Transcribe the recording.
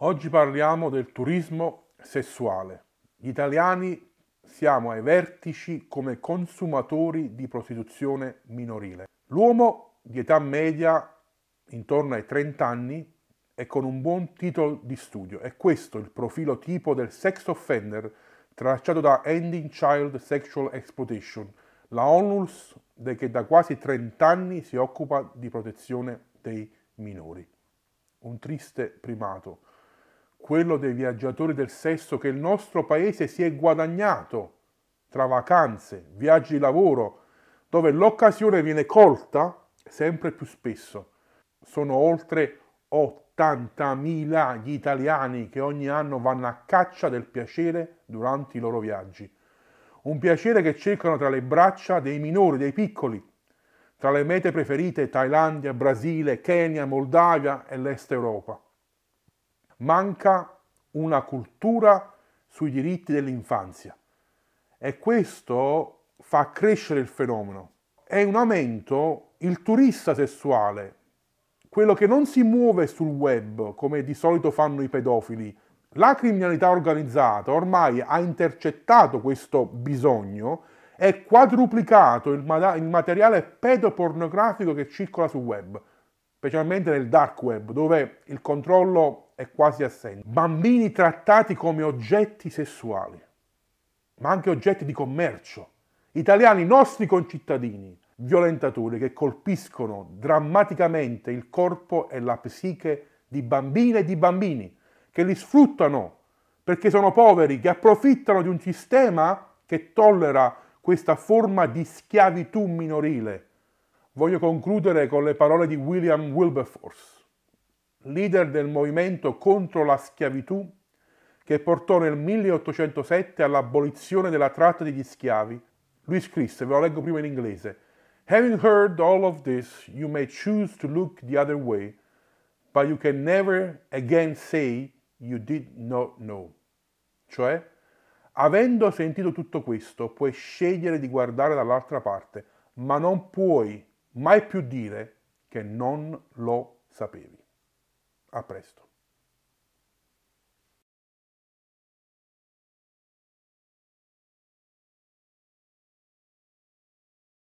Oggi parliamo del turismo sessuale. Gli italiani siamo ai vertici come consumatori di prostituzione minorile. L'uomo di età media intorno ai 30 anni e con un buon titolo di studio. È questo il profilo tipo del sex offender tracciato da Ending Child Sexual Exploitation, la ONLUS che da quasi 30 anni si occupa di protezione dei minori. Un triste primato quello dei viaggiatori del sesso che il nostro paese si è guadagnato tra vacanze, viaggi di lavoro, dove l'occasione viene colta sempre più spesso. Sono oltre 80.000 gli italiani che ogni anno vanno a caccia del piacere durante i loro viaggi. Un piacere che cercano tra le braccia dei minori, dei piccoli. Tra le mete preferite Thailandia, Brasile, Kenya, Moldavia e l'Est Europa manca una cultura sui diritti dell'infanzia e questo fa crescere il fenomeno. È un aumento il turista sessuale, quello che non si muove sul web come di solito fanno i pedofili. La criminalità organizzata ormai ha intercettato questo bisogno e quadruplicato il, materiale pedopornografico che circola sul web, specialmente nel dark web, dove il controllo è quasi assente. Bambini trattati come oggetti sessuali, ma anche oggetti di commercio. Italiani nostri concittadini, violentatori che colpiscono drammaticamente il corpo e la psiche di bambine e di bambini, che li sfruttano perché sono poveri, che approfittano di un sistema che tollera questa forma di schiavitù minorile. Voglio concludere con le parole di William Wilberforce leader del movimento contro la schiavitù che portò nel 1807 all'abolizione della tratta degli schiavi. Lui scrisse, ve lo leggo prima in inglese, Having heard all of this, you may choose to look the other way, but you can never again say you did not know. Cioè, avendo sentito tutto questo, puoi scegliere di guardare dall'altra parte, ma non puoi mai più dire che non lo sapevi. A presto.